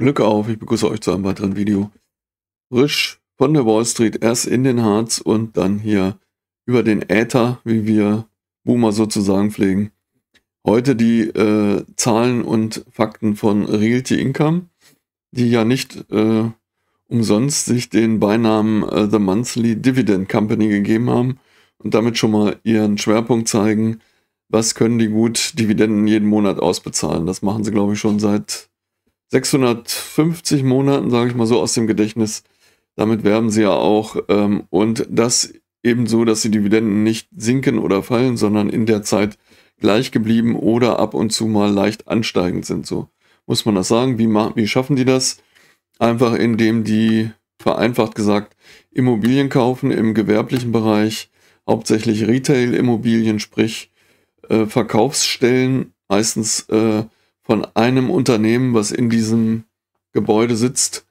Glück auf, ich begrüße euch zu einem weiteren Video. Frisch von der Wall Street, erst in den Harz und dann hier über den Äther, wie wir Boomer sozusagen pflegen. Heute die äh, Zahlen und Fakten von Realty Income, die ja nicht äh, umsonst sich den Beinamen äh, The Monthly Dividend Company gegeben haben und damit schon mal ihren Schwerpunkt zeigen, was können die gut Dividenden jeden Monat ausbezahlen. Das machen sie, glaube ich, schon seit 650 Monaten, sage ich mal so, aus dem Gedächtnis. Damit werben sie ja auch. Ähm, und das eben so, dass die Dividenden nicht sinken oder fallen, sondern in der Zeit gleich geblieben oder ab und zu mal leicht ansteigend sind. So muss man das sagen. Wie, wie schaffen die das? Einfach indem die, vereinfacht gesagt, Immobilien kaufen im gewerblichen Bereich, hauptsächlich Retail-Immobilien, sprich äh, Verkaufsstellen, meistens äh, von einem Unternehmen, was in diesem Gebäude sitzt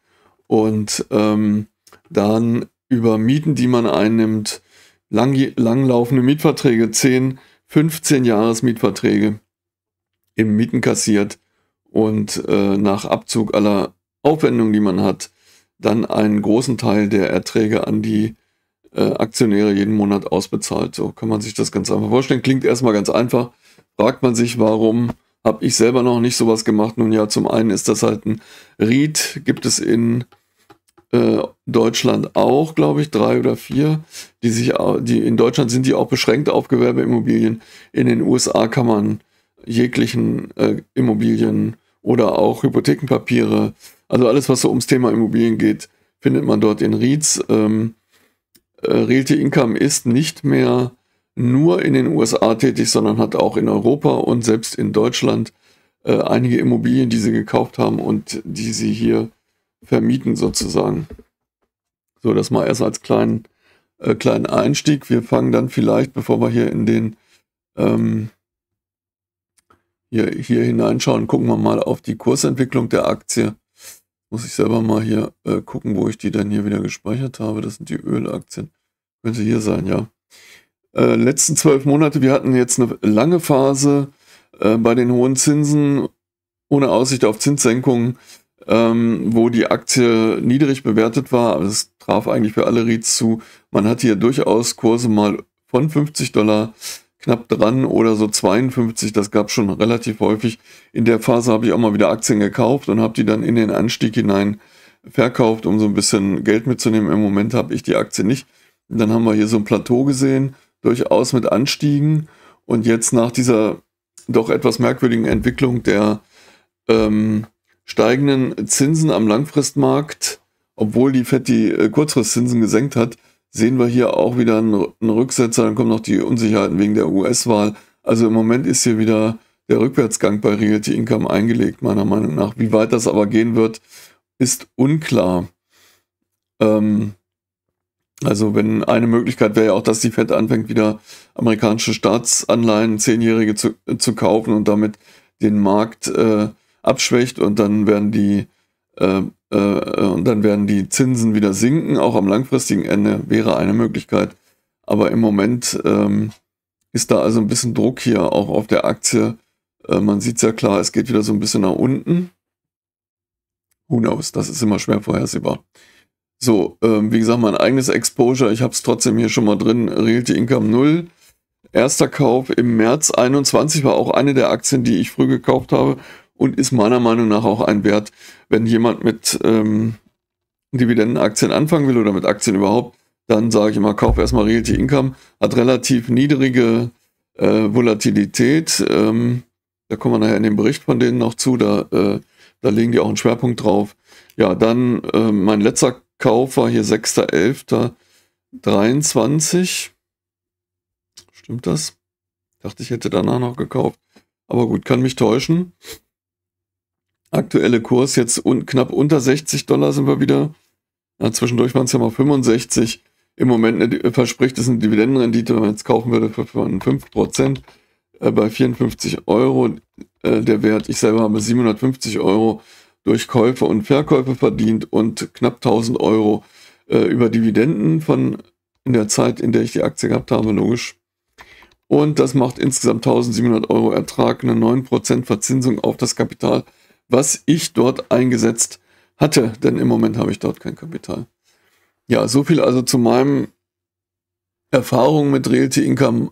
und ähm, dann über Mieten, die man einnimmt, lang, langlaufende Mietverträge, 10, 15 Jahresmietverträge im Mieten kassiert und äh, nach Abzug aller Aufwendungen, die man hat, dann einen großen Teil der Erträge an die äh, Aktionäre jeden Monat ausbezahlt. So kann man sich das ganz einfach vorstellen. Klingt erstmal ganz einfach. Fragt man sich, warum habe ich selber noch nicht sowas gemacht. Nun ja, zum einen ist das halt ein Read, gibt es in äh, Deutschland auch, glaube ich, drei oder vier, die sich, die in Deutschland sind die auch beschränkt auf Gewerbeimmobilien. In den USA kann man jeglichen äh, Immobilien oder auch Hypothekenpapiere, also alles, was so ums Thema Immobilien geht, findet man dort in REITs. Ähm, äh, Realty Income ist nicht mehr nur in den USA tätig, sondern hat auch in Europa und selbst in Deutschland äh, einige Immobilien, die sie gekauft haben und die sie hier vermieten sozusagen. So, das mal erst als kleinen, äh, kleinen Einstieg. Wir fangen dann vielleicht, bevor wir hier in den ähm, hier, hier hineinschauen, gucken wir mal auf die Kursentwicklung der Aktie. Muss ich selber mal hier äh, gucken, wo ich die dann hier wieder gespeichert habe. Das sind die Ölaktien. Könnte hier sein, ja. Äh, letzten zwölf Monate, wir hatten jetzt eine lange Phase äh, bei den hohen Zinsen ohne Aussicht auf Zinssenkungen, ähm, wo die Aktie niedrig bewertet war. das traf eigentlich für alle REITs zu. Man hatte hier durchaus Kurse mal von 50 Dollar knapp dran oder so 52. Das gab schon relativ häufig. In der Phase habe ich auch mal wieder Aktien gekauft und habe die dann in den Anstieg hinein verkauft, um so ein bisschen Geld mitzunehmen. Im Moment habe ich die Aktie nicht. dann haben wir hier so ein Plateau gesehen durchaus mit Anstiegen. Und jetzt nach dieser doch etwas merkwürdigen Entwicklung der ähm, steigenden Zinsen am Langfristmarkt, obwohl die FED die äh, Kurzfristzinsen gesenkt hat, sehen wir hier auch wieder einen, einen Rücksetzer. Dann kommen noch die Unsicherheiten wegen der US-Wahl. Also im Moment ist hier wieder der Rückwärtsgang bei Realty Income eingelegt, meiner Meinung nach. Wie weit das aber gehen wird, ist unklar. Ähm, also wenn eine Möglichkeit wäre ja auch, dass die Fed anfängt, wieder amerikanische Staatsanleihen, zehnjährige zu, zu kaufen und damit den Markt äh, abschwächt und dann werden die äh, äh, und dann werden die Zinsen wieder sinken. Auch am langfristigen Ende wäre eine Möglichkeit. Aber im Moment ähm, ist da also ein bisschen Druck hier auch auf der Aktie. Äh, man sieht es ja klar, es geht wieder so ein bisschen nach unten. Who knows? Das ist immer schwer vorhersehbar. So, ähm, wie gesagt, mein eigenes Exposure, ich habe es trotzdem hier schon mal drin, Realty Income 0. Erster Kauf im März 21 war auch eine der Aktien, die ich früh gekauft habe und ist meiner Meinung nach auch ein Wert, wenn jemand mit ähm, Dividendenaktien anfangen will oder mit Aktien überhaupt, dann sage ich immer, kauf erstmal Realty Income, hat relativ niedrige äh, Volatilität. Ähm, da kommen wir nachher in den Bericht von denen noch zu, da, äh, da legen die auch einen Schwerpunkt drauf. Ja, dann äh, mein letzter Kauf war hier 6.11.23. Stimmt das? Dachte ich hätte danach noch gekauft. Aber gut, kann mich täuschen. Aktuelle Kurs jetzt un knapp unter 60 Dollar sind wir wieder. Ja, zwischendurch waren es ja mal 65. Im Moment verspricht es eine Dividendenrendite, wenn man jetzt kaufen würde, für 5% äh, bei 54 Euro äh, der Wert. Ich selber habe 750 Euro durch Käufe und Verkäufe verdient und knapp 1000 Euro äh, über Dividenden von in der Zeit, in der ich die Aktie gehabt habe, logisch. Und das macht insgesamt 1700 Euro Ertrag, eine 9% Verzinsung auf das Kapital, was ich dort eingesetzt hatte, denn im Moment habe ich dort kein Kapital. Ja, so viel also zu meinem Erfahrungen mit Realty Income.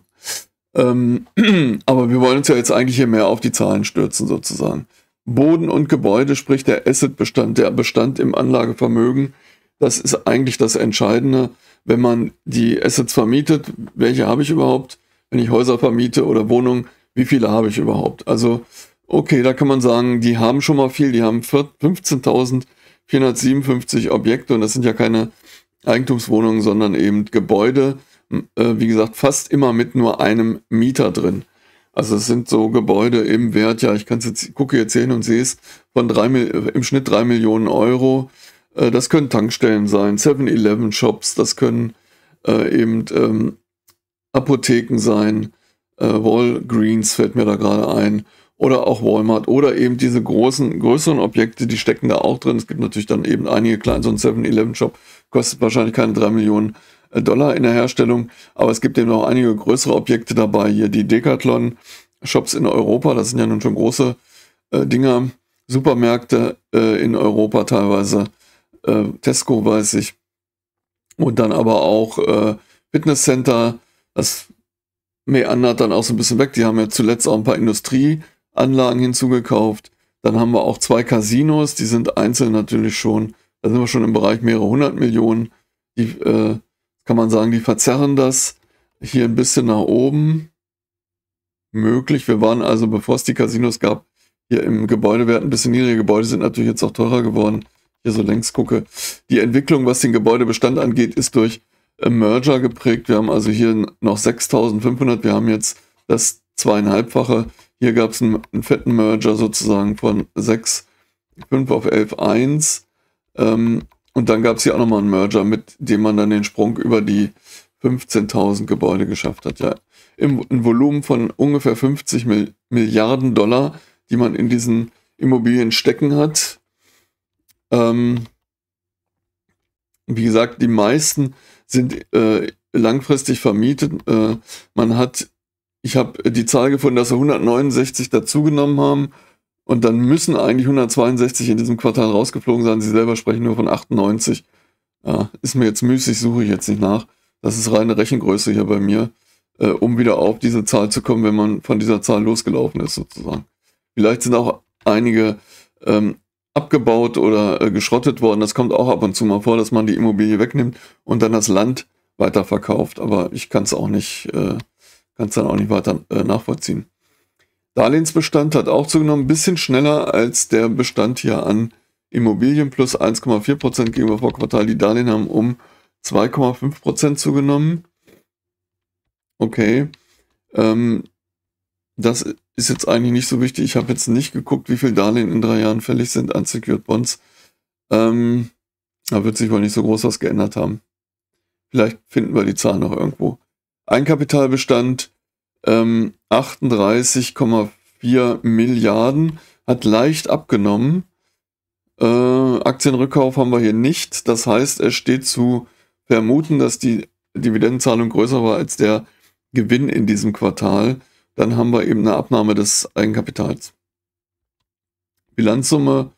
Ähm, aber wir wollen uns ja jetzt eigentlich hier mehr auf die Zahlen stürzen sozusagen. Boden und Gebäude, sprich der Assetbestand, der Bestand im Anlagevermögen, das ist eigentlich das Entscheidende, wenn man die Assets vermietet, welche habe ich überhaupt, wenn ich Häuser vermiete oder Wohnungen, wie viele habe ich überhaupt. Also okay, da kann man sagen, die haben schon mal viel, die haben 15.457 Objekte und das sind ja keine Eigentumswohnungen, sondern eben Gebäude, äh, wie gesagt, fast immer mit nur einem Mieter drin. Also es sind so Gebäude im Wert, ja, ich kann jetzt, gucke jetzt hin und sehe es, von drei, im Schnitt 3 Millionen Euro. Äh, das können Tankstellen sein, 7-Eleven-Shops, das können äh, eben ähm, Apotheken sein, äh, Walgreens fällt mir da gerade ein, oder auch Walmart, oder eben diese großen, größeren Objekte, die stecken da auch drin. Es gibt natürlich dann eben einige kleine, so ein 7-Eleven-Shop kostet wahrscheinlich keine 3 Millionen Euro. Dollar in der Herstellung. Aber es gibt eben noch einige größere Objekte dabei. Hier die Decathlon-Shops in Europa, das sind ja nun schon große äh, Dinger. Supermärkte äh, in Europa teilweise. Äh, Tesco weiß ich. Und dann aber auch äh, Fitnesscenter. Das meandert dann auch so ein bisschen weg. Die haben ja zuletzt auch ein paar Industrieanlagen hinzugekauft. Dann haben wir auch zwei Casinos. Die sind einzeln natürlich schon, da sind wir schon im Bereich mehrere hundert Millionen. Die äh, kann man sagen, die verzerren das hier ein bisschen nach oben. Möglich. Wir waren also, bevor es die Casinos gab, hier im Gebäudewert ein bisschen niedriger. Gebäude sind natürlich jetzt auch teurer geworden. Hier so längs gucke. Die Entwicklung, was den Gebäudebestand angeht, ist durch äh, Merger geprägt. Wir haben also hier noch 6500. Wir haben jetzt das zweieinhalbfache. Hier gab es einen, einen, fetten Merger sozusagen von 6,5 auf 11,1. Ähm, und dann gab es hier auch nochmal einen Merger, mit dem man dann den Sprung über die 15.000 Gebäude geschafft hat. Ja, im ein Volumen von ungefähr 50 Mil Milliarden Dollar, die man in diesen Immobilien stecken hat. Ähm, wie gesagt, die meisten sind äh, langfristig vermietet. Äh, man hat, ich habe die Zahl gefunden, dass sie 169 dazugenommen haben und dann müssen eigentlich 162 in diesem Quartal rausgeflogen sein. Sie selber sprechen nur von 98. Ja, ist mir jetzt müßig, suche ich jetzt nicht nach. Das ist reine Rechengröße hier bei mir, äh, um wieder auf diese Zahl zu kommen, wenn man von dieser Zahl losgelaufen ist, sozusagen. Vielleicht sind auch einige ähm, abgebaut oder äh, geschrottet worden. Das kommt auch ab und zu mal vor, dass man die Immobilie wegnimmt und dann das Land weiterverkauft. Aber ich kann es auch nicht, äh, kann es dann auch nicht weiter äh, nachvollziehen. Darlehensbestand hat auch zugenommen, ein bisschen schneller als der Bestand hier an Immobilien plus 1,4% gegenüber Vorquartal. Die Darlehen haben um 2,5% zugenommen. Okay. Ähm, das ist jetzt eigentlich nicht so wichtig. Ich habe jetzt nicht geguckt, wie viele Darlehen in drei Jahren fällig sind an Secured Bonds. Ähm, da wird sich wohl nicht so groß was geändert haben. Vielleicht finden wir die Zahl noch irgendwo. Ein Kapitalbestand ähm, 38,4 Milliarden, hat leicht abgenommen. Äh, Aktienrückkauf haben wir hier nicht. Das heißt, es steht zu vermuten, dass die Dividendenzahlung größer war als der Gewinn in diesem Quartal. Dann haben wir eben eine Abnahme des Eigenkapitals. Bilanzsumme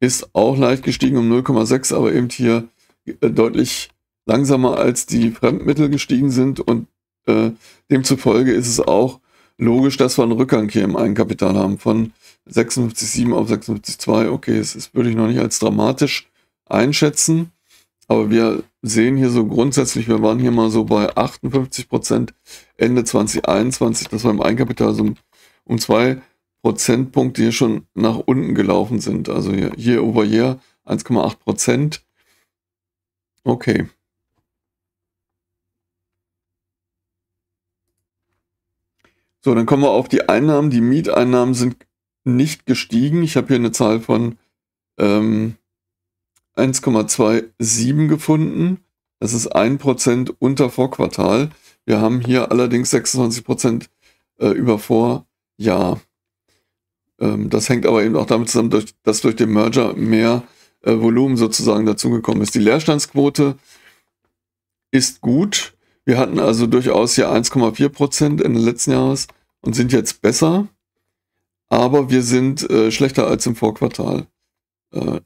ist auch leicht gestiegen um 0,6, aber eben hier äh, deutlich langsamer als die Fremdmittel gestiegen sind und äh, demzufolge ist es auch logisch, dass wir einen Rückgang hier im Eigenkapital haben von 56,7 auf 56,2. Okay, das ist, würde ich noch nicht als dramatisch einschätzen. Aber wir sehen hier so grundsätzlich, wir waren hier mal so bei 58 Prozent Ende 2021, dass wir im Eigenkapital so um zwei Prozentpunkte hier schon nach unten gelaufen sind. Also hier, hier over year 1,8 Prozent. Okay. So, dann kommen wir auf die Einnahmen. Die Mieteinnahmen sind nicht gestiegen. Ich habe hier eine Zahl von ähm, 1,27 gefunden. Das ist 1% unter Vorquartal. Wir haben hier allerdings 26% äh, über Vorjahr. Ähm, das hängt aber eben auch damit zusammen, durch, dass durch den Merger mehr äh, Volumen sozusagen dazugekommen ist. Die Leerstandsquote ist gut. Wir hatten also durchaus hier 1,4% Ende letzten Jahres und sind jetzt besser, aber wir sind äh, schlechter als im Vorquartal. Äh,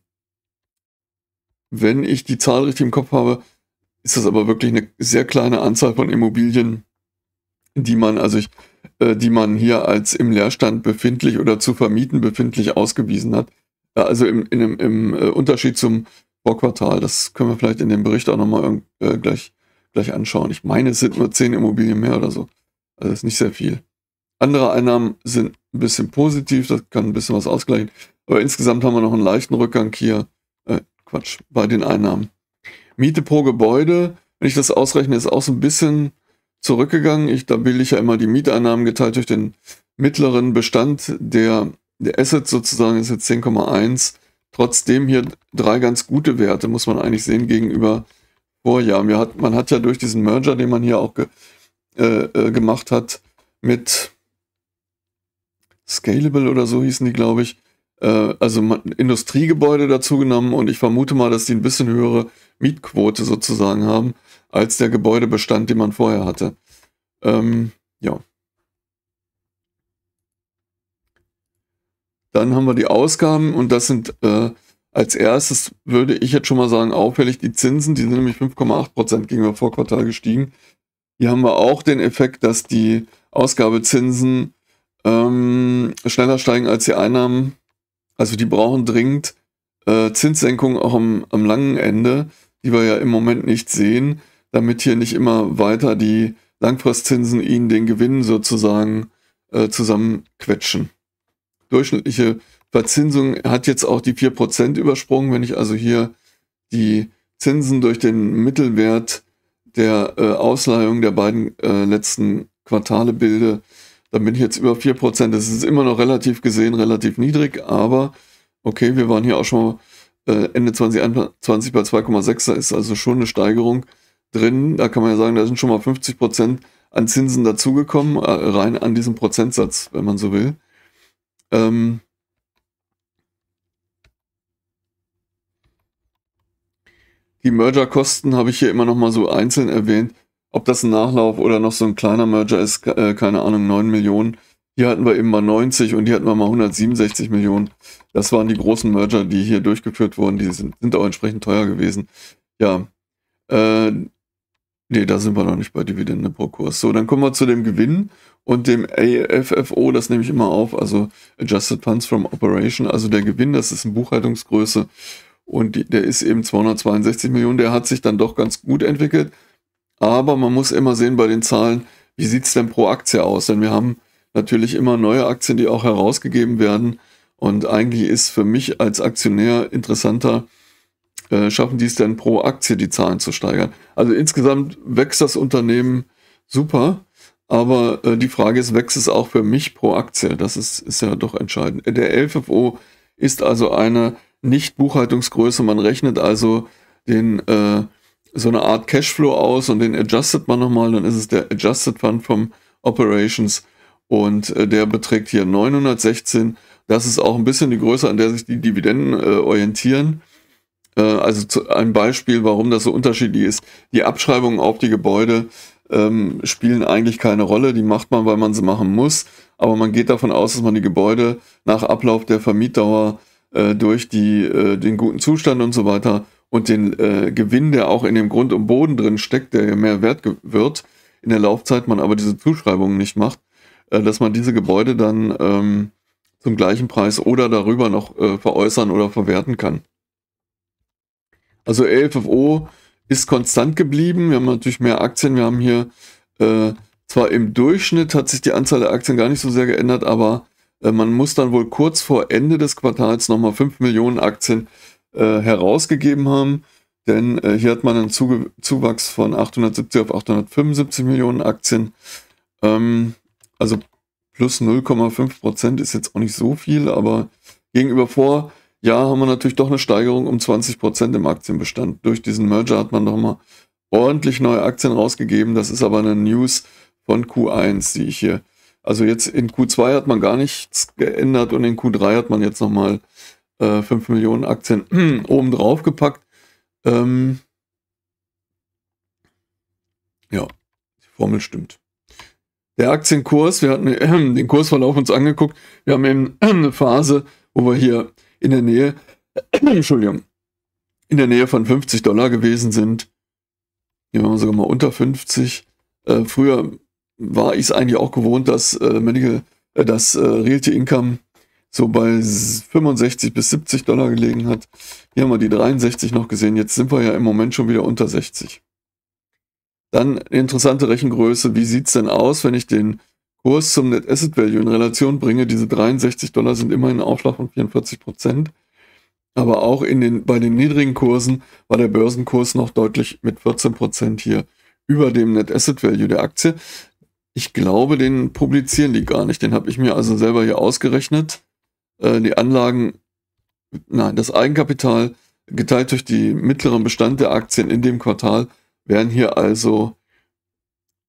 wenn ich die Zahl richtig im Kopf habe, ist das aber wirklich eine sehr kleine Anzahl von Immobilien, die man, also ich, äh, die man hier als im Leerstand befindlich oder zu vermieten befindlich ausgewiesen hat. Äh, also im, in, im äh, Unterschied zum Vorquartal, das können wir vielleicht in dem Bericht auch nochmal äh, gleich, gleich anschauen. Ich meine, es sind nur zehn Immobilien mehr oder so. Also ist nicht sehr viel. Andere Einnahmen sind ein bisschen positiv, das kann ein bisschen was ausgleichen. Aber insgesamt haben wir noch einen leichten Rückgang hier. Äh, Quatsch, bei den Einnahmen. Miete pro Gebäude, wenn ich das ausrechne, ist auch so ein bisschen zurückgegangen. Ich, da bilde ich ja immer die Mieteinnahmen geteilt durch den mittleren Bestand der, der Assets sozusagen, ist jetzt 10,1. Trotzdem hier drei ganz gute Werte, muss man eigentlich sehen, gegenüber Vorjahren. Man hat, man hat ja durch diesen Merger, den man hier auch ge, äh, äh gemacht hat, mit Scalable oder so hießen die, glaube ich, äh, also Industriegebäude dazu genommen und ich vermute mal, dass die ein bisschen höhere Mietquote sozusagen haben als der Gebäudebestand, den man vorher hatte. Ähm, ja. Dann haben wir die Ausgaben und das sind äh, als erstes, würde ich jetzt schon mal sagen, auffällig die Zinsen. Die sind nämlich 5,8% gegenüber Vorquartal gestiegen. Hier haben wir auch den Effekt, dass die Ausgabezinsen ähm, schneller steigen als die Einnahmen. Also die brauchen dringend äh, Zinssenkungen auch am, am langen Ende, die wir ja im Moment nicht sehen, damit hier nicht immer weiter die Langfristzinsen ihnen den Gewinn sozusagen äh, zusammenquetschen. Durchschnittliche Verzinsung hat jetzt auch die 4% übersprungen. Wenn ich also hier die Zinsen durch den Mittelwert der äh, Ausleihung der beiden äh, letzten Quartale bilde, dann bin ich jetzt über 4%. Das ist immer noch relativ gesehen, relativ niedrig, aber okay, wir waren hier auch schon äh, Ende 2021 bei 2,6. Da ist also schon eine Steigerung drin. Da kann man ja sagen, da sind schon mal 50% an Zinsen dazugekommen, äh, rein an diesem Prozentsatz, wenn man so will. Ähm, Die Mergerkosten habe ich hier immer noch mal so einzeln erwähnt. Ob das ein Nachlauf oder noch so ein kleiner Merger ist, äh, keine Ahnung, 9 Millionen. Hier hatten wir eben mal 90 und hier hatten wir mal 167 Millionen. Das waren die großen Merger, die hier durchgeführt wurden. Die sind, sind auch entsprechend teuer gewesen. Ja. Äh, nee, da sind wir noch nicht bei Dividende pro Kurs. So, dann kommen wir zu dem Gewinn und dem AFFO, das nehme ich immer auf, also Adjusted Funds from Operation, also der Gewinn, das ist eine Buchhaltungsgröße und die, der ist eben 262 Millionen, der hat sich dann doch ganz gut entwickelt. Aber man muss immer sehen bei den Zahlen, wie sieht es denn pro Aktie aus? Denn wir haben natürlich immer neue Aktien, die auch herausgegeben werden. Und eigentlich ist für mich als Aktionär interessanter, äh, schaffen die es denn pro Aktie, die Zahlen zu steigern. Also insgesamt wächst das Unternehmen super. Aber äh, die Frage ist, wächst es auch für mich pro Aktie? Das ist, ist ja doch entscheidend. Der LFO ist also eine nicht Buchhaltungsgröße. Man rechnet also den äh, so eine Art Cashflow aus und den adjusted man nochmal, dann ist es der Adjusted Fund vom Operations und äh, der beträgt hier 916. Das ist auch ein bisschen die Größe, an der sich die Dividenden äh, orientieren. Äh, also zu, ein Beispiel, warum das so unterschiedlich ist. Die Abschreibungen auf die Gebäude ähm, spielen eigentlich keine Rolle. Die macht man, weil man sie machen muss. Aber man geht davon aus, dass man die Gebäude nach Ablauf der Vermietdauer äh, durch die, äh, den guten Zustand und so weiter und den äh, Gewinn, der auch in dem Grund und Boden drin steckt, der ja mehr wert wird, in der Laufzeit man aber diese Zuschreibungen nicht macht, äh, dass man diese Gebäude dann ähm, zum gleichen Preis oder darüber noch äh, veräußern oder verwerten kann. Also LFFO ist konstant geblieben. Wir haben natürlich mehr Aktien. Wir haben hier äh, zwar im Durchschnitt hat sich die Anzahl der Aktien gar nicht so sehr geändert, aber äh, man muss dann wohl kurz vor Ende des Quartals nochmal 5 Millionen Aktien äh, herausgegeben haben. Denn äh, hier hat man einen Zuge Zuwachs von 870 auf 875 Millionen Aktien. Ähm, also plus 0,5 Prozent ist jetzt auch nicht so viel, aber gegenüber vor Jahr haben wir natürlich doch eine Steigerung um 20 Prozent im Aktienbestand. Durch diesen Merger hat man doch mal ordentlich neue Aktien rausgegeben. Das ist aber eine News von Q1, die ich hier. Also jetzt in Q2 hat man gar nichts geändert und in Q3 hat man jetzt nochmal äh, 5 Millionen Aktien oben drauf gepackt. Ähm, ja, die Formel stimmt. Der Aktienkurs, wir hatten äh, den Kursverlauf uns angeguckt. Wir haben eben äh, eine Phase, wo wir hier in der Nähe, Entschuldigung, in der Nähe von 50 Dollar gewesen sind. Hier waren wir sogar mal unter 50. Äh, früher war ich es eigentlich auch gewohnt, dass äh, Medical, äh, dass äh, Realty Income so bei 65 bis 70 Dollar gelegen hat. Hier haben wir die 63 noch gesehen. Jetzt sind wir ja im Moment schon wieder unter 60. Dann eine interessante Rechengröße. Wie sieht's denn aus, wenn ich den Kurs zum Net Asset Value in Relation bringe? Diese 63 Dollar sind immerhin ein Aufschlag von 44 Prozent. Aber auch in den, bei den niedrigen Kursen war der Börsenkurs noch deutlich mit 14 Prozent hier über dem Net Asset Value der Aktie. Ich glaube, den publizieren die gar nicht. Den habe ich mir also selber hier ausgerechnet. Äh, die Anlagen, nein, das Eigenkapital geteilt durch die mittleren Bestand der Aktien in dem Quartal wären hier also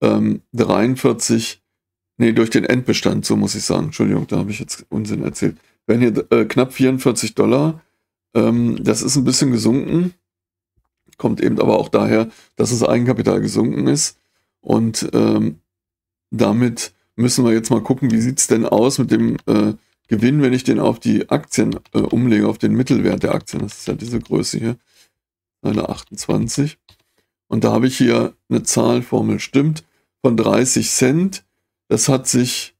ähm, 43, nee, durch den Endbestand, so muss ich sagen. Entschuldigung, da habe ich jetzt Unsinn erzählt. Wären hier äh, knapp 44 Dollar. Ähm, das ist ein bisschen gesunken. Kommt eben aber auch daher, dass das Eigenkapital gesunken ist. Und ähm, damit müssen wir jetzt mal gucken, wie sieht es denn aus mit dem äh, Gewinn, wenn ich den auf die Aktien äh, umlege, auf den Mittelwert der Aktien. Das ist ja diese Größe hier, Seite 28. Und da habe ich hier eine Zahlformel, stimmt, von 30 Cent. Das hat sich,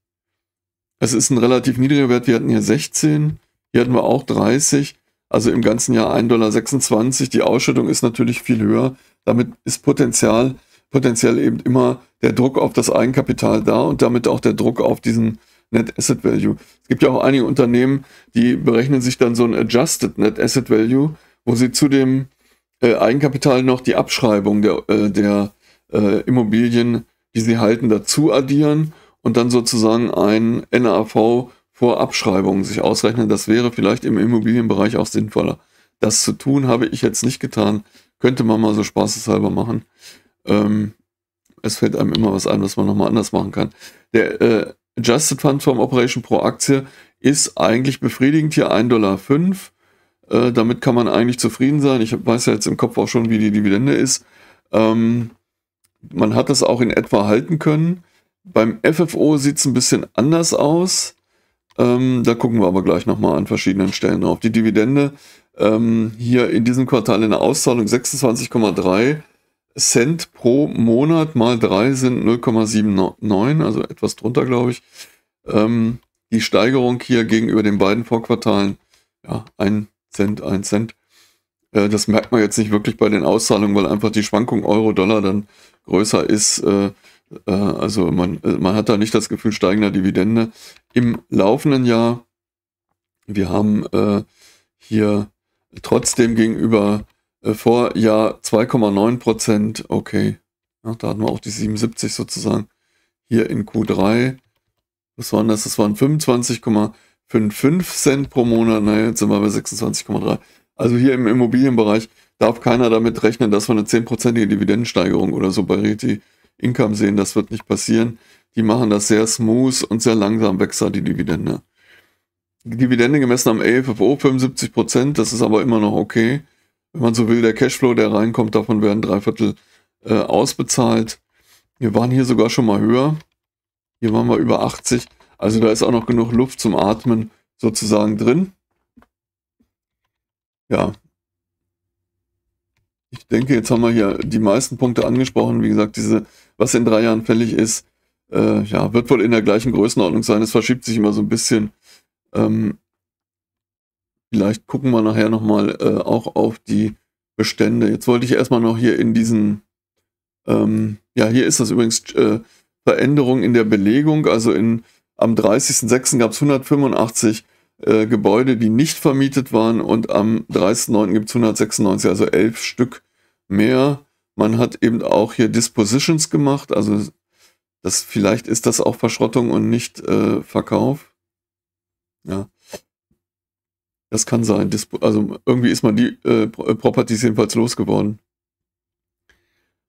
es ist ein relativ niedriger Wert. Wir hatten hier 16, hier hatten wir auch 30. Also im ganzen Jahr 1,26 Dollar. Die Ausschüttung ist natürlich viel höher. Damit ist Potenzial, potenziell eben immer der Druck auf das Eigenkapital da und damit auch der Druck auf diesen Net Asset Value. Es gibt ja auch einige Unternehmen, die berechnen sich dann so ein Adjusted Net Asset Value, wo sie zu dem äh, Eigenkapital noch die Abschreibung der, äh, der äh, Immobilien, die sie halten, dazu addieren und dann sozusagen ein NAV vor Abschreibung sich ausrechnen. Das wäre vielleicht im Immobilienbereich auch sinnvoller. Das zu tun habe ich jetzt nicht getan. Könnte man mal so spaßeshalber machen. Ähm, es fällt einem immer was ein, was man nochmal anders machen kann. Der äh, Adjusted Fund from Operation pro Aktie ist eigentlich befriedigend hier 1,05 Dollar. Äh, damit kann man eigentlich zufrieden sein. Ich weiß ja jetzt im Kopf auch schon, wie die Dividende ist. Ähm, man hat das auch in etwa halten können. Beim FFO sieht es ein bisschen anders aus. Ähm, da gucken wir aber gleich nochmal an verschiedenen Stellen drauf. Die Dividende ähm, hier in diesem Quartal in der Auszahlung 26,3 Cent pro Monat mal drei sind 0,79, also etwas drunter, glaube ich. Ähm, die Steigerung hier gegenüber den beiden Vorquartalen, ja, ein Cent, ein Cent. Äh, das merkt man jetzt nicht wirklich bei den Auszahlungen, weil einfach die Schwankung Euro-Dollar dann größer ist. Äh, äh, also man, äh, man hat da nicht das Gefühl steigender Dividende. Im laufenden Jahr, wir haben äh, hier trotzdem gegenüber äh, Vorjahr 2,9 Prozent. Okay. Ja, da hatten wir auch die 77 sozusagen. Hier in Q3. Was waren das? Das waren 25,55 Cent pro Monat. Naja, jetzt sind wir bei 26,3. Also hier im Immobilienbereich darf keiner damit rechnen, dass wir eine 10%ige Dividendensteigerung oder so bei Reti Income sehen. Das wird nicht passieren. Die machen das sehr smooth und sehr langsam wächst da die Dividende. Dividende gemessen am AFFO 75%, das ist aber immer noch okay wenn man so will, der Cashflow, der reinkommt, davon werden drei Viertel äh, ausbezahlt. Wir waren hier sogar schon mal höher. Hier waren wir über 80. Also da ist auch noch genug Luft zum Atmen sozusagen drin. Ja. Ich denke, jetzt haben wir hier die meisten Punkte angesprochen. Wie gesagt, diese, was in drei Jahren fällig ist, äh, ja, wird wohl in der gleichen Größenordnung sein. Es verschiebt sich immer so ein bisschen. Ähm, Vielleicht gucken wir nachher nochmal äh, auch auf die Bestände. Jetzt wollte ich erstmal noch hier in diesen, ähm, ja, hier ist das übrigens äh, Veränderung in der Belegung. Also in, am 30.06. gab es 185 äh, Gebäude, die nicht vermietet waren und am 30.09. gibt es 196, also elf Stück mehr. Man hat eben auch hier Dispositions gemacht, also das, vielleicht ist das auch Verschrottung und nicht äh, Verkauf. Ja. Das kann sein. Also irgendwie ist man die äh, äh Properties jedenfalls losgeworden.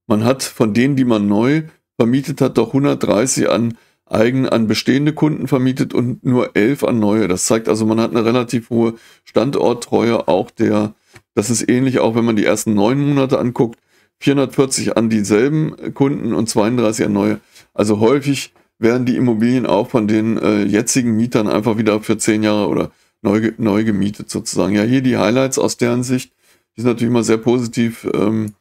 Man hat von denen, die man neu vermietet hat, doch 130 an eigen an bestehende Kunden vermietet und nur 11 an neue. Das zeigt also, man hat eine relativ hohe Standorttreue. Auch der, das ist ähnlich, auch wenn man die ersten neun Monate anguckt, 440 an dieselben Kunden und 32 an neue. Also häufig werden die Immobilien auch von den äh, jetzigen Mietern einfach wieder für zehn Jahre oder neu, neu gemietet sozusagen. Ja, hier die Highlights aus deren Sicht, die sind natürlich immer sehr positiv. Ähm,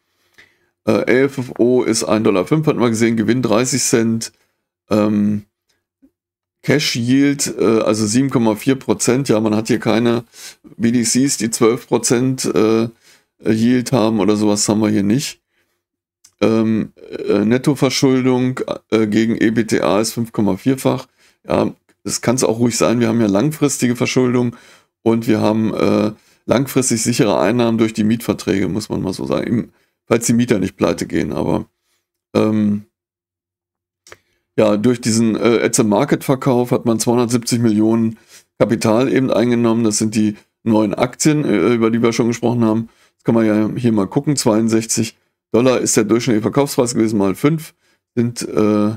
äh, LFFO ist 1,5 Dollar, hat man gesehen, Gewinn 30 Cent. Ähm, Cash Yield, äh, also 7,4 Prozent. Ja, man hat hier keine BDCs, die 12 Prozent äh, Yield haben oder sowas haben wir hier nicht. Ähm, äh, Nettoverschuldung äh, gegen EBTA ist 5,4-fach. Ja, das kann es auch ruhig sein. Wir haben ja langfristige Verschuldung und wir haben äh, langfristig sichere Einnahmen durch die Mietverträge, muss man mal so sagen. falls die Mieter nicht pleite gehen, aber ähm, ja, durch diesen äh, at market verkauf hat man 270 Millionen Kapital eben eingenommen. Das sind die neuen Aktien, äh, über die wir schon gesprochen haben. Das kann man ja hier mal gucken. 62 Dollar ist der durchschnittliche Verkaufspreis gewesen, mal 5 sind äh,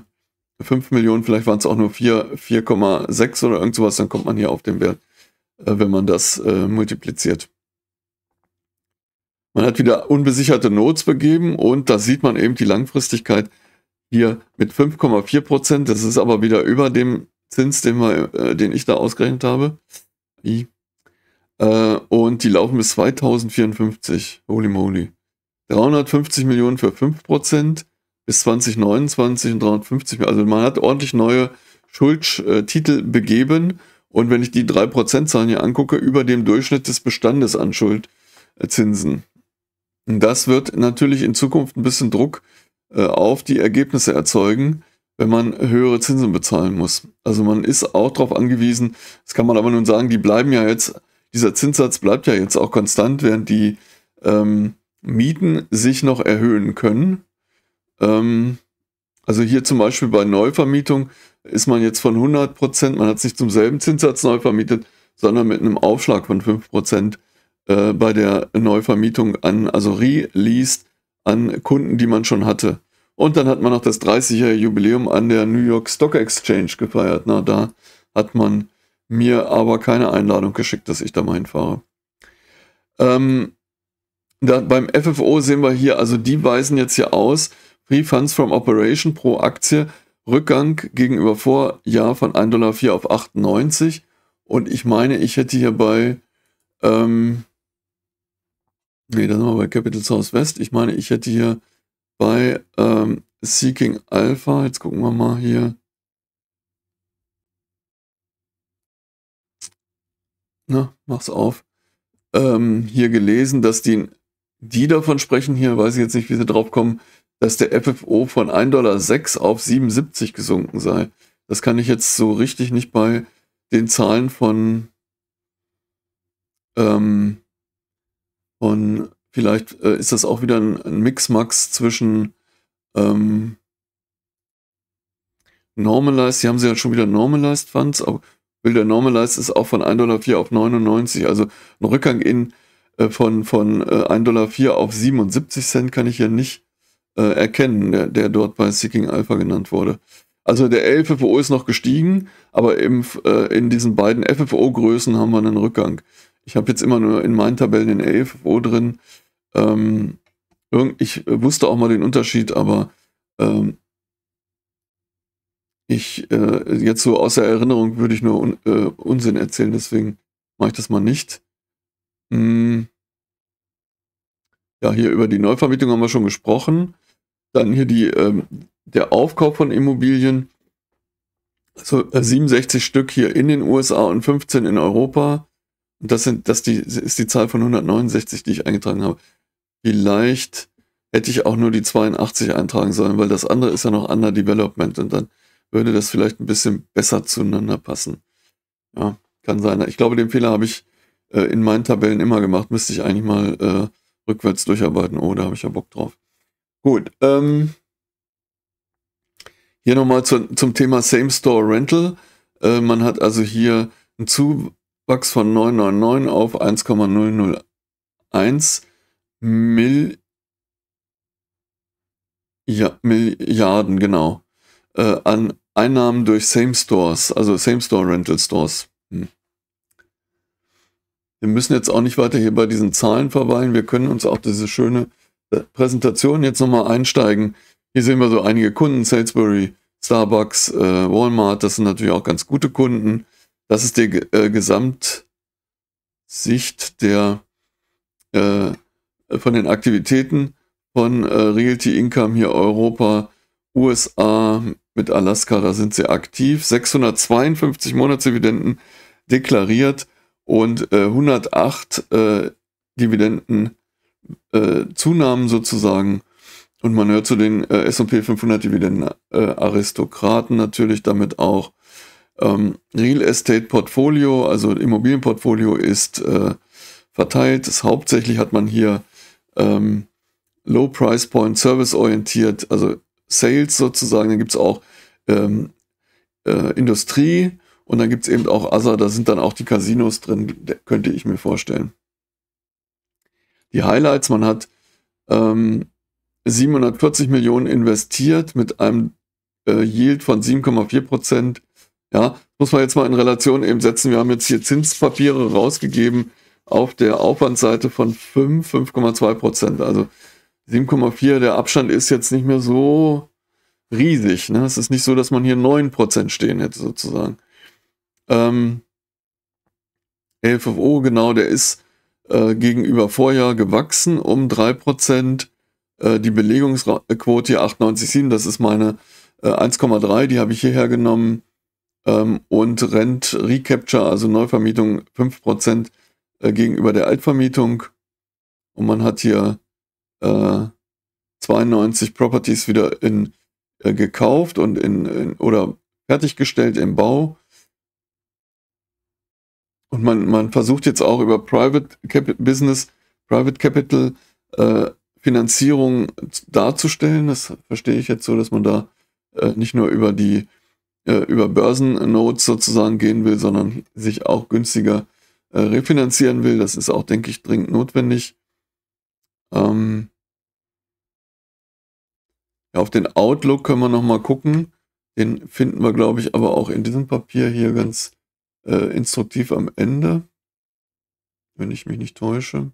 5 Millionen, vielleicht waren es auch nur 4,6 oder irgend sowas, dann kommt man hier auf den Wert, äh, wenn man das äh, multipliziert. Man hat wieder unbesicherte Notes begeben und da sieht man eben die Langfristigkeit hier mit 5,4 Prozent. Das ist aber wieder über dem Zins, den, wir, äh, den ich da ausgerechnet habe. I. Äh, und die laufen bis 2054. Holy moly. 350 Millionen für 5 Prozent bis 2029 und 350 Also man hat ordentlich neue Schuldtitel äh, begeben. Und wenn ich die 3%-Zahlen hier angucke, über dem Durchschnitt des Bestandes an Schuldzinsen. Das wird natürlich in Zukunft ein bisschen Druck äh, auf die Ergebnisse erzeugen, wenn man höhere Zinsen bezahlen muss. Also man ist auch darauf angewiesen, das kann man aber nun sagen, die bleiben ja jetzt, dieser Zinssatz bleibt ja jetzt auch konstant, während die ähm, Mieten sich noch erhöhen können. Ähm, also hier zum Beispiel bei Neuvermietung ist man jetzt von 100 Prozent, man hat es nicht zum selben Zinssatz neu vermietet, sondern mit einem Aufschlag von 5 Prozent äh, bei der Neuvermietung an, also released an Kunden, die man schon hatte. Und dann hat man noch das 30-jährige Jubiläum an der New York Stock Exchange gefeiert. Na, da hat man mir aber keine Einladung geschickt, dass ich da mal hinfahre. Ähm, da, beim FFO sehen wir hier, also die weisen jetzt hier aus, Free Funds from Operation pro Aktie Rückgang gegenüber Vorjahr von 1,04 Dollar auf 98. Und ich meine, ich hätte hier bei, ähm, nee, dann sind wir bei Capital South West. Ich meine, ich hätte hier bei ähm, Seeking Alpha, jetzt gucken wir mal hier. Na, mach's auf. Ähm, hier gelesen, dass die, die davon sprechen, hier weiß ich jetzt nicht, wie sie drauf kommen, dass der FFO von 1,06 Dollar auf 77 gesunken sei. Das kann ich jetzt so richtig nicht bei den Zahlen von, ähm, von vielleicht äh, ist das auch wieder ein, ein Mixmax zwischen ähm, Normalized, die haben sie ja schon wieder Normalized Funds, aber der Normalized ist auch von 1,04 Dollar auf 99, also ein Rückgang in äh, von, von äh, 1,04 Dollar auf 77 Cent kann ich ja nicht äh, erkennen, der, der, dort bei Seeking Alpha genannt wurde. Also der LFFO ist noch gestiegen, aber im, äh, in diesen beiden FFO-Größen haben wir einen Rückgang. Ich habe jetzt immer nur in meinen Tabellen den LFFO drin. Ähm, ich wusste auch mal den Unterschied, aber ähm, ich äh, jetzt so aus der Erinnerung würde ich nur un, äh, Unsinn erzählen, deswegen mache ich das mal nicht. Hm. Ja, hier über die Neuvermietung haben wir schon gesprochen dann hier die, ähm, der Aufkauf von Immobilien. also 67 äh, Stück hier in den USA und 15 in Europa. Und das sind, das die, ist die Zahl von 169, die ich eingetragen habe. Vielleicht hätte ich auch nur die 82 eintragen sollen, weil das andere ist ja noch under development und dann würde das vielleicht ein bisschen besser zueinander passen. Ja, kann sein. Ich glaube, den Fehler habe ich äh, in meinen Tabellen immer gemacht. Müsste ich eigentlich mal äh, rückwärts durcharbeiten. Oh, da habe ich ja Bock drauf. Gut. Ähm, hier nochmal zu, zum Thema Same Store Rental. Äh, man hat also hier einen Zuwachs von 999 auf 1,001 Mill ja, Milliarden, genau, äh, an Einnahmen durch Same Stores, also Same Store Rental Stores. Hm. Wir müssen jetzt auch nicht weiter hier bei diesen Zahlen verweilen. Wir können uns auch diese schöne Präsentation jetzt nochmal einsteigen, hier sehen wir so einige Kunden, Salisbury, Starbucks, äh, Walmart, das sind natürlich auch ganz gute Kunden. Das ist die äh, Gesamtsicht der, äh, von den Aktivitäten von äh, Realty Income hier Europa, USA mit Alaska, da sind sie aktiv. 652 Monatsdividenden deklariert und 108 äh, äh, Dividenden äh, Zunahmen sozusagen. Und man hört zu den äh, S&P 500 Dividenden-Aristokraten äh, natürlich damit auch ähm, Real Estate Portfolio, also Immobilienportfolio ist äh, verteilt. Das hauptsächlich hat man hier ähm, Low Price Point Service orientiert, also Sales sozusagen. Dann gibt es auch ähm, äh, Industrie und dann gibt es eben auch ASA, da sind dann auch die Casinos drin, könnte ich mir vorstellen die Highlights. Man hat ähm, 740 Millionen investiert mit einem äh, Yield von 7,4 Prozent. Ja, muss man jetzt mal in Relation eben setzen. Wir haben jetzt hier Zinspapiere rausgegeben auf der Aufwandseite von 5, 5,2 Prozent. Also 7,4, der Abstand ist jetzt nicht mehr so riesig. Ne? Es ist nicht so, dass man hier 9 Prozent stehen hätte sozusagen. Ähm, LFO, genau, der ist äh, gegenüber Vorjahr gewachsen um 3%. Äh, die Belegungsquote hier 98,7, das ist meine äh, 1,3, die habe ich hierher genommen. Ähm, und Rent Recapture, also Neuvermietung 5% äh, gegenüber der Altvermietung. Und man hat hier äh, 92 Properties wieder in, äh, gekauft und in, in oder fertiggestellt im Bau und man, man versucht jetzt auch über Private Cap Business, Private Capital äh, Finanzierung darzustellen. Das verstehe ich jetzt so, dass man da äh, nicht nur über die äh, über Börsennotes sozusagen gehen will, sondern sich auch günstiger äh, refinanzieren will. Das ist auch, denke ich, dringend notwendig. Ähm ja, auf den Outlook können wir nochmal gucken. Den finden wir, glaube ich, aber auch in diesem Papier hier ganz äh, instruktiv am Ende, wenn ich mich nicht täusche.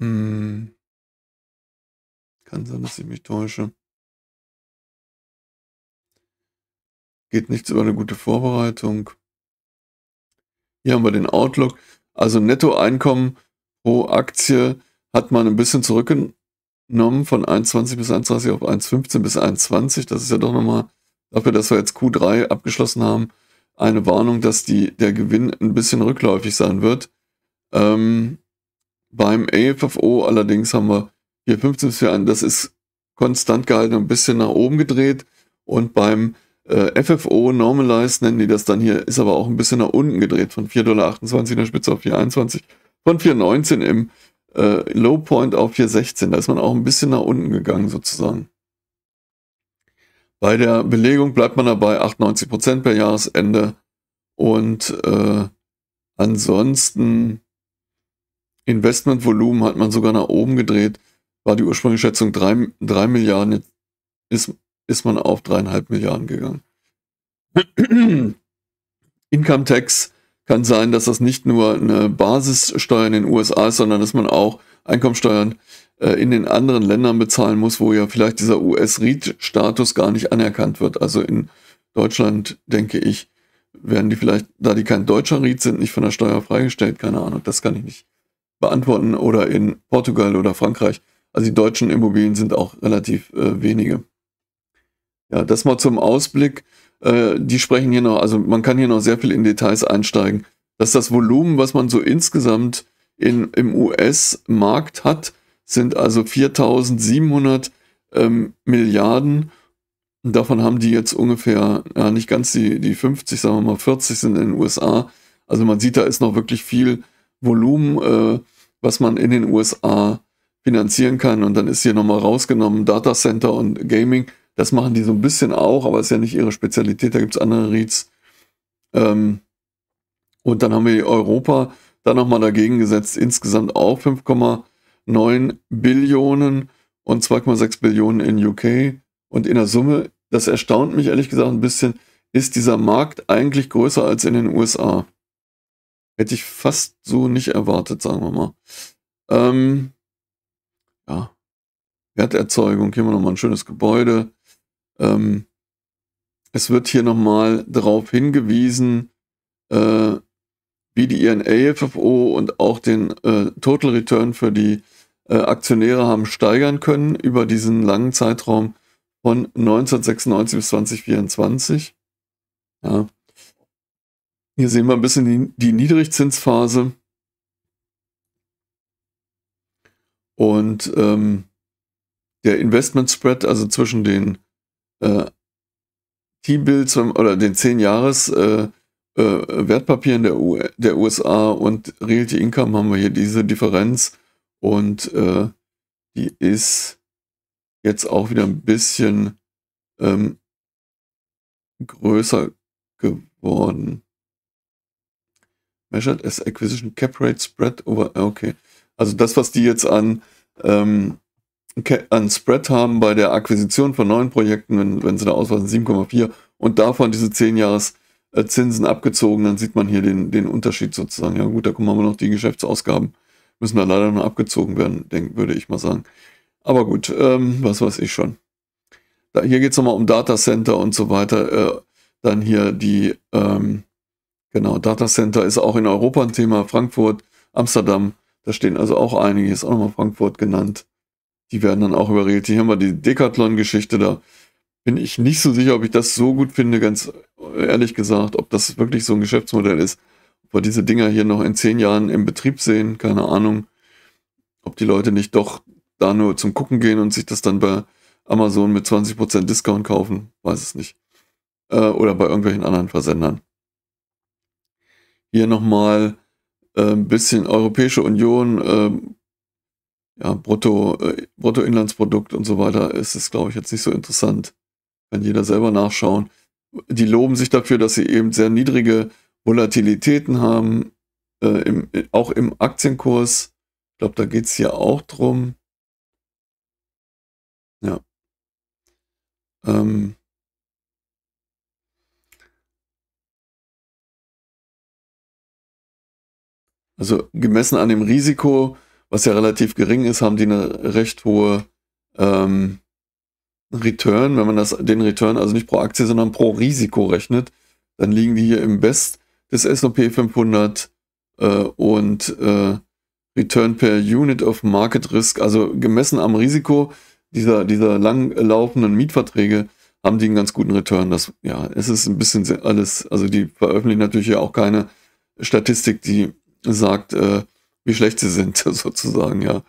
Hm. Kann sein, dass ich mich täusche. Geht nichts über eine gute Vorbereitung. Hier haben wir den Outlook. Also Nettoeinkommen pro Aktie hat man ein bisschen zurückgenommen von 1,20 bis 1,30 auf 1,15 bis 1,20. Das ist ja doch nochmal dafür, dass wir jetzt Q3 abgeschlossen haben, eine Warnung, dass die, der Gewinn ein bisschen rückläufig sein wird. Ähm, beim AFFO allerdings haben wir hier 15 bis an, das ist konstant gehalten und ein bisschen nach oben gedreht. Und beim äh, FFO Normalized nennen die das dann hier, ist aber auch ein bisschen nach unten gedreht, von 4,28 Dollar in der Spitze auf 4,21, von 4,19 im äh, Low Point auf 4,16. Da ist man auch ein bisschen nach unten gegangen sozusagen. Bei der Belegung bleibt man dabei 98 per Jahresende. Und äh, ansonsten Investmentvolumen hat man sogar nach oben gedreht. War die ursprüngliche Schätzung 3, 3 Milliarden, jetzt ist, ist man auf 3,5 Milliarden gegangen. Income Tax kann sein, dass das nicht nur eine Basissteuer in den USA ist, sondern dass man auch Einkommensteuern äh, in den anderen Ländern bezahlen muss, wo ja vielleicht dieser US-REIT-Status gar nicht anerkannt wird. Also in Deutschland, denke ich, werden die vielleicht, da die kein deutscher REIT sind, nicht von der Steuer freigestellt. Keine Ahnung, das kann ich nicht beantworten. Oder in Portugal oder Frankreich. Also die deutschen Immobilien sind auch relativ äh, wenige. Ja, das mal zum Ausblick. Äh, die sprechen hier noch, also man kann hier noch sehr viel in Details einsteigen. Dass das Volumen, was man so insgesamt in, im US-Markt hat, sind also 4700 ähm, Milliarden. Und davon haben die jetzt ungefähr, ja, nicht ganz die, die 50, sagen wir mal 40 sind in den USA. Also man sieht, da ist noch wirklich viel Volumen, äh, was man in den USA finanzieren kann. Und dann ist hier nochmal rausgenommen, Datacenter und Gaming. Das machen die so ein bisschen auch, aber ist ja nicht ihre Spezialität. Da gibt es andere REITs. Ähm, und dann haben wir Europa da nochmal dagegen gesetzt. Insgesamt auch 5,5 9 Billionen und 2,6 Billionen in UK. Und in der Summe, das erstaunt mich ehrlich gesagt ein bisschen, ist dieser Markt eigentlich größer als in den USA. Hätte ich fast so nicht erwartet, sagen wir mal. Ähm, ja. Werterzeugung, hier haben wir nochmal ein schönes Gebäude. Ähm, es wird hier nochmal darauf hingewiesen, äh, wie die INA FFO und auch den äh, Total Return für die äh, Aktionäre haben steigern können über diesen langen Zeitraum von 1996 bis 2024. Ja. Hier sehen wir ein bisschen die, die Niedrigzinsphase. Und ähm, der Investment Spread, also zwischen den äh, T-Bills oder den 10-Jahres äh, äh, Wertpapieren der, der USA und Realty Income haben wir hier diese Differenz und äh, die ist jetzt auch wieder ein bisschen ähm, größer geworden. Measured as Acquisition Cap Rate Spread over. Äh, okay. Also das, was die jetzt an, ähm, an Spread haben bei der Akquisition von neuen Projekten, wenn, wenn sie da ausweisen, 7,4 und davon diese 10 Jahres äh, Zinsen abgezogen, dann sieht man hier den, den Unterschied sozusagen. Ja gut, da kommen wir noch die Geschäftsausgaben müssen da leider nur abgezogen werden, denk, würde ich mal sagen. Aber gut, ähm, was weiß ich schon. Da, hier geht es nochmal um Datacenter und so weiter. Äh, dann hier die, ähm, genau, Datacenter ist auch in Europa ein Thema. Frankfurt, Amsterdam, da stehen also auch einige. ist auch nochmal Frankfurt genannt. Die werden dann auch überredet. Hier haben wir die Decathlon-Geschichte. Da bin ich nicht so sicher, ob ich das so gut finde, ganz ehrlich gesagt, ob das wirklich so ein Geschäftsmodell ist ob wir diese Dinger hier noch in zehn Jahren im Betrieb sehen, keine Ahnung. Ob die Leute nicht doch da nur zum Gucken gehen und sich das dann bei Amazon mit 20% Discount kaufen, weiß es nicht. Äh, oder bei irgendwelchen anderen Versendern. Hier nochmal äh, ein bisschen Europäische Union, äh, ja, Brutto, äh, Bruttoinlandsprodukt und so weiter, ist es, glaube ich, jetzt nicht so interessant. Kann jeder selber nachschauen. Die loben sich dafür, dass sie eben sehr niedrige Volatilitäten haben, äh, im, äh, auch im Aktienkurs. Ich glaube, da geht es hier auch drum. Ja. Ähm. Also gemessen an dem Risiko, was ja relativ gering ist, haben die eine recht hohe ähm, Return. Wenn man das, den Return also nicht pro Aktie, sondern pro Risiko rechnet, dann liegen die hier im Best des S&P 500 äh, und äh, Return per Unit of Market Risk, also gemessen am Risiko dieser, dieser lang laufenden Mietverträge, haben die einen ganz guten Return. Das, ja, es ist ein bisschen alles, also die veröffentlichen natürlich ja auch keine Statistik, die sagt, äh, wie schlecht sie sind, sozusagen, ja.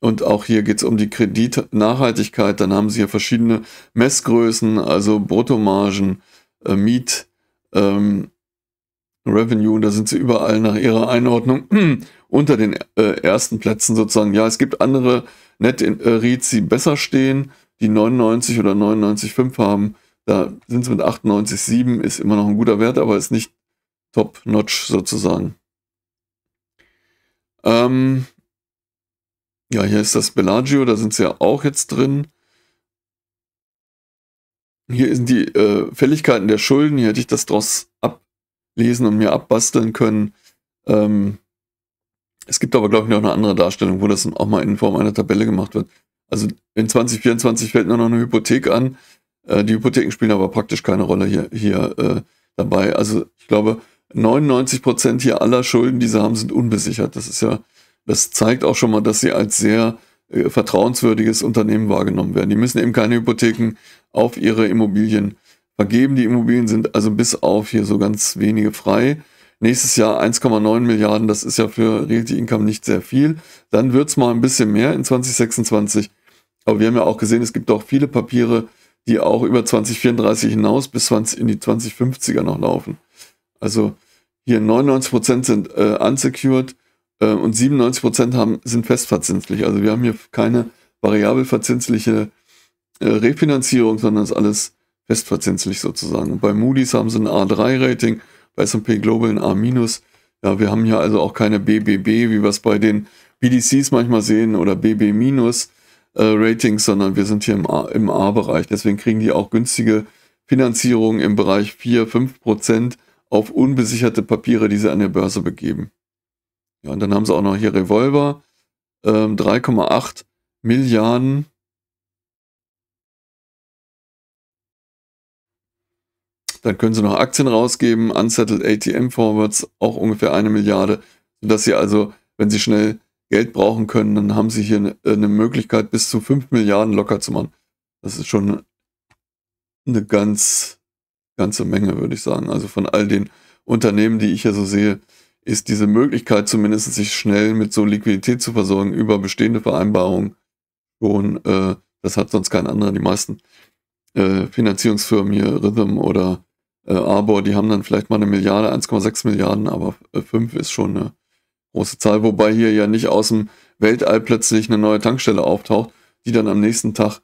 Und auch hier geht es um die Kreditnachhaltigkeit. Dann haben sie ja verschiedene Messgrößen, also Bruttomargen, äh, Miet, ähm, Revenue und da sind sie überall nach ihrer Einordnung unter den äh, ersten Plätzen sozusagen. Ja, es gibt andere Net-Reads, äh, die besser stehen, die 99 oder 99,5 haben. Da sind sie mit 98,7, ist immer noch ein guter Wert, aber ist nicht top-notch sozusagen. Ähm ja, hier ist das Bellagio, da sind sie ja auch jetzt drin. Hier sind die äh, Fälligkeiten der Schulden, hier hätte ich das draus ab lesen und mir abbasteln können. Ähm, es gibt aber, glaube ich, noch eine andere Darstellung, wo das auch mal in Form einer Tabelle gemacht wird. Also in 2024 fällt nur noch eine Hypothek an. Äh, die Hypotheken spielen aber praktisch keine Rolle hier, hier äh, dabei. Also ich glaube, 99 Prozent hier aller Schulden, die sie haben, sind unbesichert. Das ist ja, das zeigt auch schon mal, dass sie als sehr äh, vertrauenswürdiges Unternehmen wahrgenommen werden. Die müssen eben keine Hypotheken auf ihre Immobilien vergeben. Die Immobilien sind also bis auf hier so ganz wenige frei. Nächstes Jahr 1,9 Milliarden, das ist ja für Realty Income nicht sehr viel. Dann wird es mal ein bisschen mehr in 2026. Aber wir haben ja auch gesehen, es gibt auch viele Papiere, die auch über 2034 hinaus bis 20, in die 2050er noch laufen. Also hier 99% sind äh, unsecured äh, und 97% haben, sind festverzinslich. Also wir haben hier keine variabel verzinsliche äh, Refinanzierung, sondern ist alles festverzinslich sozusagen. Und bei Moody's haben sie ein A3-Rating, bei S&P Global ein A-. Ja, wir haben hier also auch keine BBB, wie wir es bei den BDCs manchmal sehen oder BB-Ratings, äh, sondern wir sind hier im A-Bereich. Deswegen kriegen die auch günstige Finanzierungen im Bereich 4, 5 auf unbesicherte Papiere, die sie an der Börse begeben. Ja, und dann haben sie auch noch hier Revolver, ähm, 3,8 Milliarden Dann können sie noch Aktien rausgeben, unsettled ATM Forwards, auch ungefähr eine Milliarde, sodass sie also, wenn sie schnell Geld brauchen können, dann haben sie hier eine, Möglichkeit, bis zu 5 Milliarden locker zu machen. Das ist schon eine ganz, ganze Menge, würde ich sagen. Also von all den Unternehmen, die ich ja so sehe, ist diese Möglichkeit zumindest sich schnell mit so Liquidität zu versorgen über bestehende Vereinbarungen schon, äh, das hat sonst kein anderer. Die meisten äh, Finanzierungsfirmen hier, Rhythm oder äh, aber die haben dann vielleicht mal eine Milliarde, 1,6 Milliarden, aber 5 äh, ist schon eine große Zahl, wobei hier ja nicht aus dem Weltall plötzlich eine neue Tankstelle auftaucht, die dann am nächsten Tag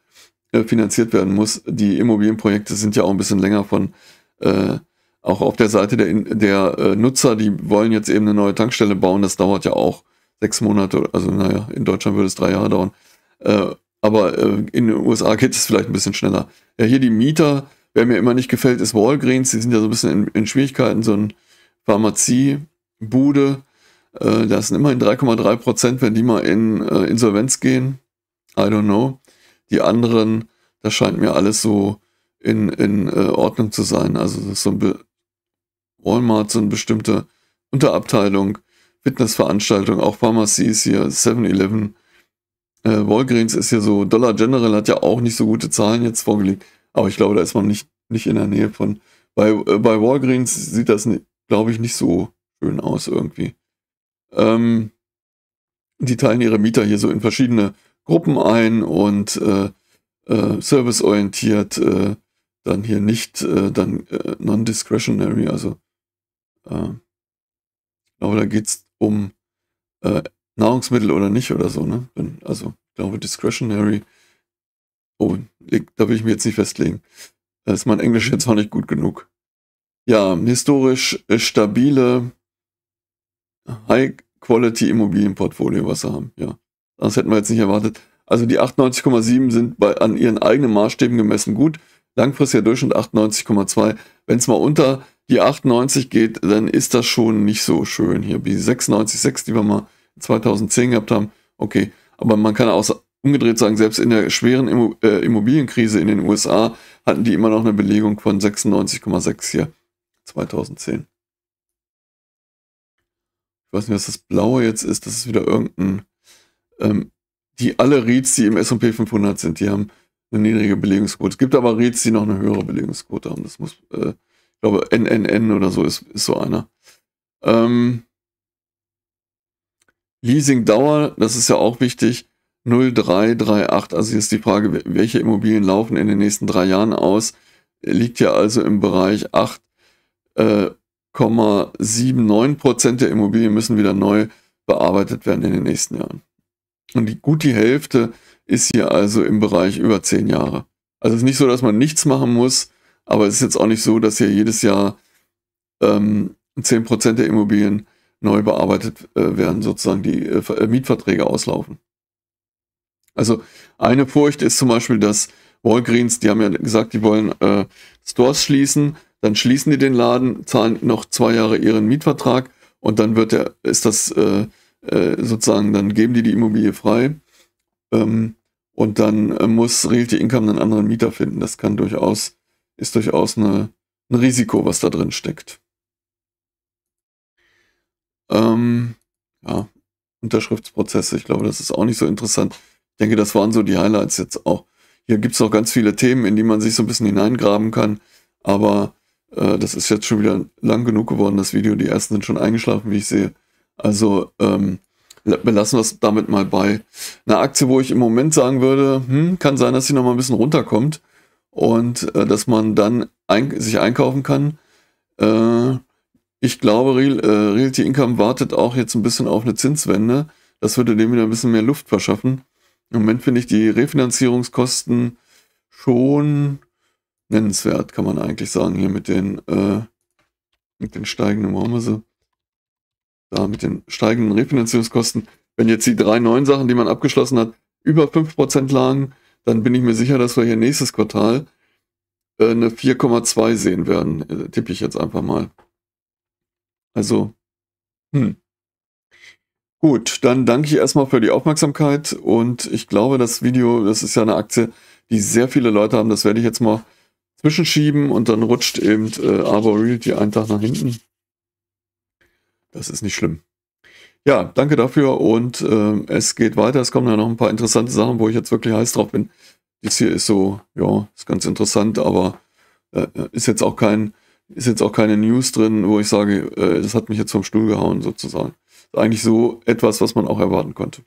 äh, finanziert werden muss. Die Immobilienprojekte sind ja auch ein bisschen länger von äh, auch auf der Seite der, der äh, Nutzer, die wollen jetzt eben eine neue Tankstelle bauen. Das dauert ja auch sechs Monate, also naja, in Deutschland würde es drei Jahre dauern. Äh, aber äh, in den USA geht es vielleicht ein bisschen schneller. Ja, hier die Mieter Wer mir immer nicht gefällt, ist Walgreens. Die sind ja so ein bisschen in, in Schwierigkeiten. So ein Pharmaziebude. Äh, da sind immerhin 3,3 Prozent, wenn die mal in äh, Insolvenz gehen. I don't know. Die anderen, das scheint mir alles so in, in äh, Ordnung zu sein. Also das ist so ein Be Walmart, so eine bestimmte Unterabteilung, Fitnessveranstaltung, auch Pharmacies hier, 7-Eleven. Äh, Walgreens ist hier so, Dollar General hat ja auch nicht so gute Zahlen jetzt vorgelegt. Aber ich glaube, da ist man nicht, nicht in der Nähe von. Bei, äh, bei Walgreens sieht das, glaube ich, nicht so schön aus irgendwie. Ähm, die teilen ihre Mieter hier so in verschiedene Gruppen ein und äh, äh, serviceorientiert, äh, dann hier nicht, äh, dann äh, non-discretionary, also äh, ich glaube, da geht es um äh, Nahrungsmittel oder nicht oder so, ne? Also ich glaube, discretionary. Oh, da will ich mich jetzt nicht festlegen. Da ist mein Englisch jetzt auch nicht gut genug. Ja, historisch äh, stabile High-Quality-Immobilienportfolio, was wir haben. Ja, das hätten wir jetzt nicht erwartet. Also die 98,7 sind bei, an ihren eigenen Maßstäben gemessen gut. Langfristiger Durchschnitt 98,2. Wenn es mal unter die 98 geht, dann ist das schon nicht so schön hier. Wie 96,6, die wir mal 2010 gehabt haben. Okay, aber man kann aus umgedreht sagen, selbst in der schweren äh, Immobilienkrise in den USA hatten die immer noch eine Belegung von 96,6 hier 2010. Ich weiß nicht, was das Blaue jetzt ist. Das ist wieder irgendein. Ähm, die alle REITs, die im S&P 500 sind, die haben eine niedrige Belegungsquote. Es gibt aber REITs, die noch eine höhere Belegungsquote haben. Das muss, äh, ich glaube, NNN oder so ist, ist so einer. Ähm, Leasingdauer, das ist ja auch wichtig. 0338. Also hier ist die Frage, welche Immobilien laufen in den nächsten drei Jahren aus? Liegt ja also im Bereich 8,79 äh, Prozent der Immobilien müssen wieder neu bearbeitet werden in den nächsten Jahren. Und die, gut die Hälfte ist hier also im Bereich über zehn Jahre. Also es ist nicht so, dass man nichts machen muss, aber es ist jetzt auch nicht so, dass hier jedes Jahr ähm, 10% der Immobilien neu bearbeitet äh, werden, sozusagen die äh, äh Mietverträge auslaufen. Also eine Furcht ist zum Beispiel, dass Walgreens, die haben ja gesagt, die wollen äh, Stores schließen, dann schließen die den Laden, zahlen noch zwei Jahre ihren Mietvertrag und dann wird der, ist das äh, äh, sozusagen, dann geben die die Immobilie frei ähm, und dann äh, muss Realty Income einen anderen Mieter finden. Das kann durchaus, ist durchaus eine, ein Risiko, was da drin steckt. Ähm, ja, Unterschriftsprozesse, ich glaube, das ist auch nicht so interessant. Ich denke, das waren so die Highlights jetzt auch. Hier gibt es noch ganz viele Themen, in die man sich so ein bisschen hineingraben kann, aber äh, das ist jetzt schon wieder lang genug geworden, das Video. Die ersten sind schon eingeschlafen, wie ich sehe. Also ähm, belassen wir es damit mal bei. Eine Aktie, wo ich im Moment sagen würde, hm, kann sein, dass sie nochmal ein bisschen runterkommt und äh, dass man dann ein sich einkaufen kann. Äh, ich glaube, Real äh, Realty Income wartet auch jetzt ein bisschen auf eine Zinswende. Das würde dem wieder ein bisschen mehr Luft verschaffen. Im Moment finde ich die Refinanzierungskosten schon nennenswert, kann man eigentlich sagen, hier mit den, äh, mit den steigenden, wo haben wir sie? Da, mit den steigenden Refinanzierungskosten. Wenn jetzt die drei neuen Sachen, die man abgeschlossen hat, über 5% lagen, dann bin ich mir sicher, dass wir hier nächstes Quartal äh, eine 4,2 sehen werden. Äh, tippe ich jetzt einfach mal. Also, hm. Gut, dann danke ich erstmal für die Aufmerksamkeit und ich glaube, das Video, das ist ja eine Aktie, die sehr viele Leute haben. Das werde ich jetzt mal zwischenschieben und dann rutscht eben äh, Arbor Realty einen Tag nach hinten. Das ist nicht schlimm. Ja, danke dafür und äh, es geht weiter. Es kommen ja noch ein paar interessante Sachen, wo ich jetzt wirklich heiß drauf bin. Dies hier ist so, ja, ist ganz interessant, aber äh, ist jetzt auch kein, ist jetzt auch keine News drin, wo ich sage, äh, das hat mich jetzt vom Stuhl gehauen sozusagen eigentlich so etwas, was man auch erwarten konnte.